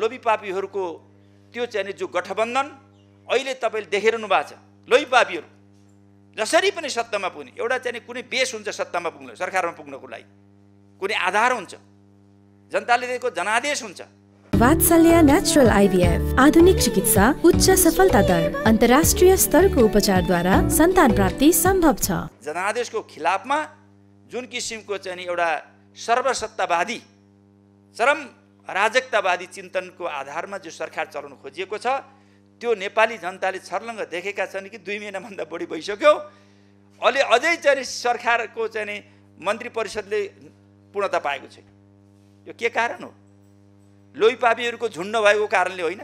लोभी पापीहरूको त्यो चाहिँ जो गठबन्धन अहिले तपाईँले देखिरहनु भएको छ लोभी पापीहरू जसरी पनि सत्तामा पुग्ने एउटा चाहिँ कुनै बेस हुन्छ सत्तामा पुग्न सरकारमा पुग्नको लागि कुनै आधार हुन्छ जनताले दिएको जनादेश हुन्छ वात्सल्य नेचुरल आइभीएफ आधुनिक चिकित्सा उच्च सफलता दर अन्तर्राष्ट्रिय स्तरको उपचारद्वारा सन्तान प्राप्ति सम्भव छ जनादेशको खिलाफमा जुन किसिमको चाहिँ एउटा सर्वसत्तावादी चरम अराजकतावादी चिन्तनको आधारमा जो सरकार चलाउन खोजिएको छ त्यो नेपाली जनताले छर्लङ्ग देखेका छन् कि दुई महिनाभन्दा बढी भइसक्यो अहिले अझै चाहिँ सरकारको चाहिँ मन्त्री परिषदले पूर्णता पाएको छैन यो के कारण हो लोइपापीहरूको झुन्ड भएको कारणले होइन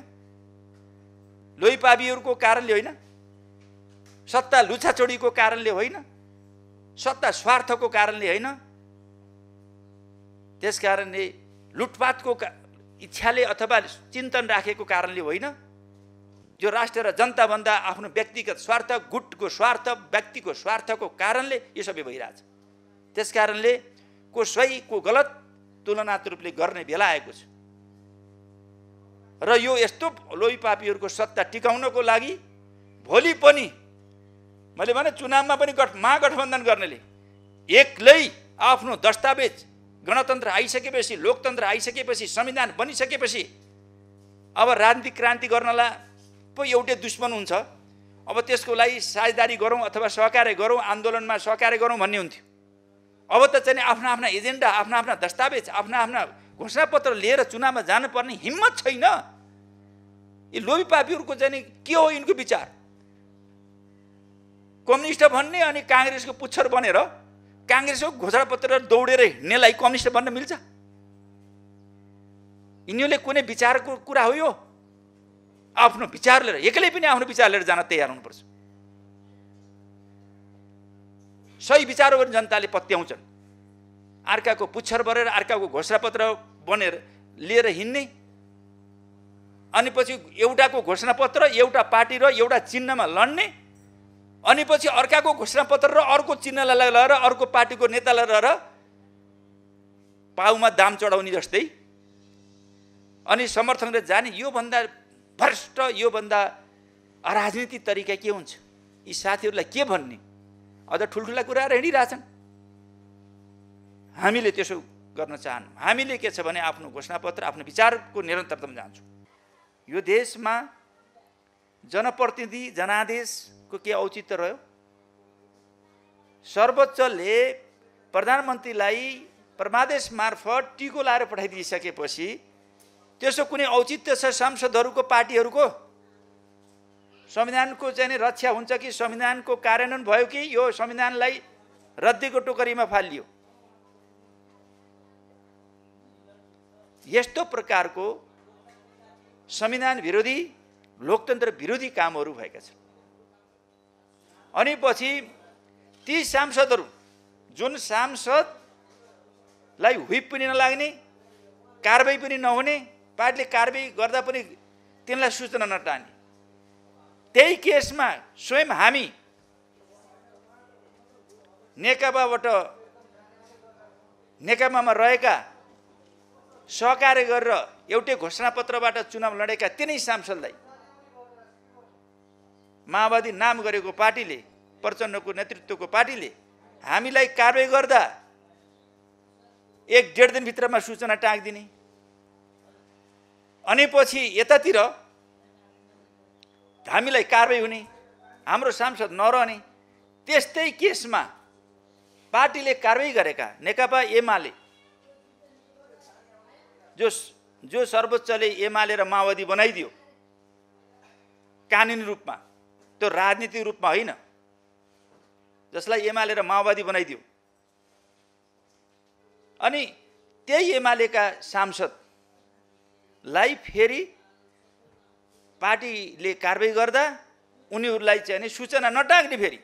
लोइपापीहरूको कारणले होइन सत्ता लुछाचोडीको कारणले होइन सत्ता स्वार्थको कारणले होइन त्यस कारणले लुटपाटको इच्छाले अथवा चिन्तन राखेको कारणले होइन यो राष्ट्र र जनताभन्दा आफ्नो व्यक्तिगत स्वार्थ गुटको स्वार्थ व्यक्तिको स्वार्थको कारणले यो सबै भइरहेछ त्यस कारणले को सही को गलत तुलनात्मक रूपले गर्ने बेला आएको छ र यो यस्तो लोहीपापीहरूको सत्ता टिकाउनको लागि भोलि पनि मैले भने चुनावमा पनि गठ महागठबन्धन गर्नेले एक्लै आफ्नो दस्तावेज गणतन्त्र आइसकेपछि लोकतन्त्र आइसकेपछि संविधान बनिसकेपछि अब राजनीतिक क्रान्ति गर्नला पो एउटै दुश्मन हुन्छ अब त्यसको लागि साझेदारी गरौँ अथवा सहकार्य गरौँ आन्दोलनमा सहकार्य गरौँ भन्ने हुन्थ्यो अब त चाहिँ आफ्ना आफ्ना एजेन्डा आफ्ना आफ्ना दस्तावेज आफ्ना आफ्ना घोषणापत्र लिएर चुनावमा जानुपर्ने हिम्मत छैन यी लोभी पापीहरूको चाहिँ के हो यिनको विचार कम्युनिस्ट भन्ने अनि काङ्ग्रेसको पुच्छर बनेर काङ्ग्रेसको घोषणा घोषणापत्र दौडेर हिँड्नेलाई कम्युनिस्ट बन्न मिल्छ यिनीहरूले कुनै विचारको कुरा हो यो आफ्नो विचार लिएर एक्लै पनि आफ्नो विचार लिएर जान तयार हुनुपर्छ सही विचार हो जनताले पत्याउँछन् अर्काको पुच्छर बनेर अर्काको घोषणापत्र बनेर लिएर हिँड्ने अनि पछि एउटाको घोषणापत्र एउटा पार्टी र एउटा चिन्हमा लड्ने अनि पछि अर्काको घोषणापत्र र अर्को चिन्हलाई लगाएर अर्को पार्टीको नेतालाई लगाएर पाउमा दाम चढाउने जस्तै अनि समर्थनले जाने योभन्दा भ्रष्ट योभन्दा अराजनीति तरिका के हुन्छ यी साथीहरूलाई के भन्ने अझ ठुल्ठुला कुराहरू हिँडिरहेछन् हामीले त्यसो गर्न चाहनु हामीले के छ भने आफ्नो घोषणापत्र आफ्नो विचारको निरन्तरतामा जान्छौँ यो देशमा जनप्रतिनिधि जनादेश को के औचित्य रह्यो सर्वोच्चले प्रधानमन्त्रीलाई परमादेश मार्फत टिको लाएर पठाइदिइसकेपछि त्यसो कुनै औचित्य छ सांसदहरूको पार्टीहरूको संविधानको चाहिँ रक्षा हुन्छ कि संविधानको कार्यान्वयन भयो कि यो संविधानलाई रद्दीको टोकरीमा फालियो यस्तो प्रकारको संविधान विरोधी लोकतन्त्र विरोधी कामहरू भएका छन् अनि पछि ती सांसदहरू जुन सांसदलाई हुप पनि नलाग्ने कारवाही पनि नहुने पार्टीले कारवाही गर्दा पनि तिनलाई सूचना नटाने त्यही केसमा स्वयं हामी नेकपाबाट नेकपामा रहेका सहकार्य गरेर एउटै घोषणापत्रबाट चुनाव लडेका तिनै सांसदलाई माओवादी नाम गरेको पार्टीले प्रचण्डको नेतृत्वको पार्टीले हामीलाई कारवाही गर्दा एक डेढ दिनभित्रमा सूचना टाँगिदिने अनि पछि यतातिर हामीलाई कारवाही हुने हाम्रो सांसद नरहने त्यस्तै केसमा पार्टीले कारवाही गरेका नेकपा एमाले जो जो सर्वोच्चले एमाले र माओवादी बनाइदियो कानुनी रूपमा त्यो राजनीतिक रूपमा होइन जसलाई एमाले र माओवादी बनाइदियो अनि त्यही एमालेका सांसदलाई फेरि पार्टीले कारवाही गर्दा उनीहरूलाई चाहिँ सूचना नटाक्ने फेरि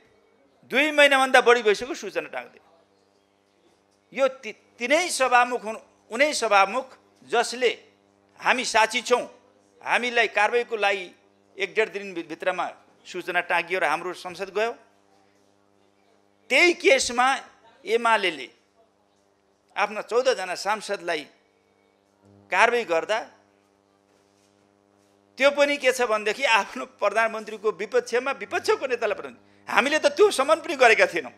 दुई महिनाभन्दा बढी भइसक्यो सूचना टाक्ने यो ति तिनै सभामुख हुन् उनै सभामुख जसले हामी साक्षी छौँ हामीलाई कारवाहीको लागि एक डेढ दिनभित्रमा सूचना टाँगियो र हाम्रो संसद गयो त्यही केसमा एमाले आफ्ना चौधजना सांसदलाई कारवाही गर्दा त्यो पनि के छ भनेदेखि आफ्नो प्रधानमन्त्रीको विपक्षमा विपक्षको नेतालाई पठाउने हामीले त त्यो समन पनि गरेका थिएनौँ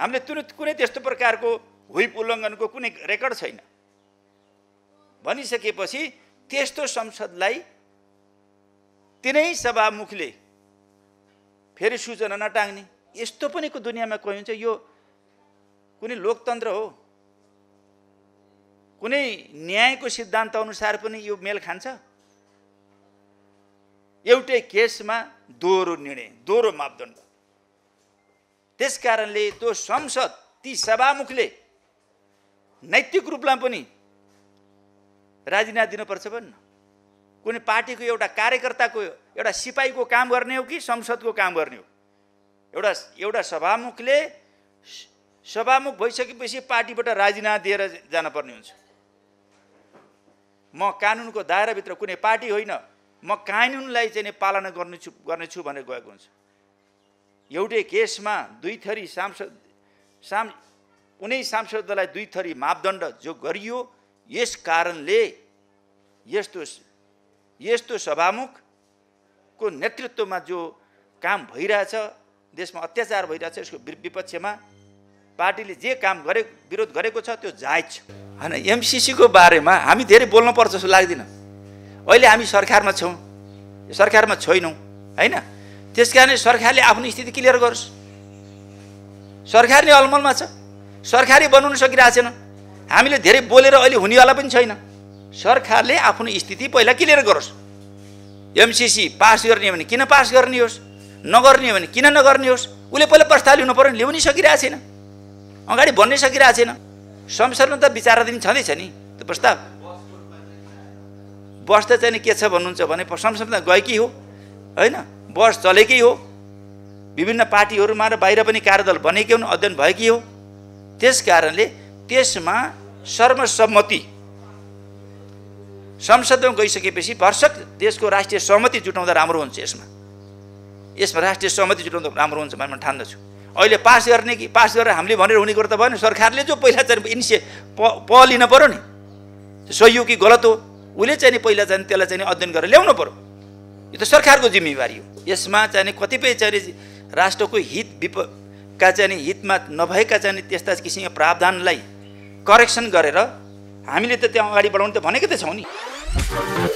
हामीले तुरुन्त कुनै त्यस्तो प्रकारको हुइप उल्लङ्घनको कुनै रेकर्ड छैन भनिसकेपछि त्यस्तो संसदलाई तिनै सभामुखले फेरि सूचना नटाङ्ने यस्तो पनि को दुनियाँमा कोही हुन्छ यो कुनै लोकतन्त्र हो कुनै न्यायको सिद्धान्त अनुसार पनि यो मेल खान्छ एउटै केसमा दोहोरो निर्णय दोहोरो मापदण्ड त्यस कारणले त्यो संसद ती सभामुखले नैतिक रूपमा पनि राजीनामा दिनुपर्छ भन्न कुनै पार्टीको एउटा कार्यकर्ताको एउटा सिपाहीको काम गर्ने हो कि संसदको काम गर्ने हो एउटा एउटा सभामुखले सभामुख भइसकेपछि पार्टीबाट राजीनामा दिएर जानुपर्ने हुन्छ म कानुनको दायराभित्र कुनै पार्टी होइन म कानुनलाई चाहिँ पालना गर्ने छु गर्नेछु भनेर गएको हुन्छ एउटै केसमा दुई थरी सांसद साम कुनै सांसदलाई दुई थरी मापदण्ड जो गरियो यस कारणले यस्तो यस्तो सभामुखको नेतृत्वमा जो काम भइरहेछ देशमा अत्याचार भइरहेछ यसको विपक्षमा पार्टीले जे काम गरे विरोध गरेको छ त्यो जायज छ होइन एमसिसीको बारेमा हामी धेरै बोल्नुपर्छ जस्तो लाग्दैन अहिले हामी सरकारमा छौँ सरकारमा छैनौँ होइन त्यस कारणले सरकारले आफ्नो स्थिति क्लियर गरोस् सरकारले अलमलमा छ सरकारी बनाउन सकिरहेको छैन हामीले धेरै बोलेर अहिले हुनेवाला पनि छैन सरकारले आफ्नो स्थिति पहिला क्लियर गरोस् एमसिसी पास गर्ने भने किन पास गर्ने होस् नगर्ने भने किन नगर्ने होस् उसले पहिला प्रस्ताव लिनु पऱ्यो ल्याउनै सकिरहेको छैन अगाडि भन्नै सकिरहेको छैन संसदमा त विचाराधीन छँदैछ नि त्यो प्रस्ताव बस त चाहिँ के छ भन्नुहुन्छ भने संसदमा गएकै हो होइन बस चलेकै हो विभिन्न पार्टीहरूमा र बाहिर पनि कार्यदल बनेकै हुन् अध्ययन भएकै हो त्यस कारणले त्यसमा सर्वसम्मति संसदमा गइसकेपछि भर्षक देशको राष्ट्रिय सहमति जुटाउँदा राम्रो हुन्छ यसमा यसमा राष्ट्रिय सहमति जुटाउँदा राम्रो हुन्छ म ठान्दछु अहिले पास गर्ने कि पास गरेर हामीले भनेर हुने कुरो त भएन सरकारले जो पहिला चाहिँ इनिसिए प लिन पऱ्यो नि सही हो कि गलत हो उसले चाहिँ पहिला चाहिँ त्यसलाई चाहिँ अध्ययन गरेर ल्याउनु पऱ्यो यो त सरकारको जिम्मेवारी हो यसमा चाहिँ कतिपय चाहिँ राष्ट्रको हित विप का चाहिँ हितमा नभएका चाहिँ त्यस्ता किसिमका प्रावधानलाई करेक्सन गरेर हामीले त त्यहाँ अगाडि बढाउनु त भनेको त छौँ नि Thank you.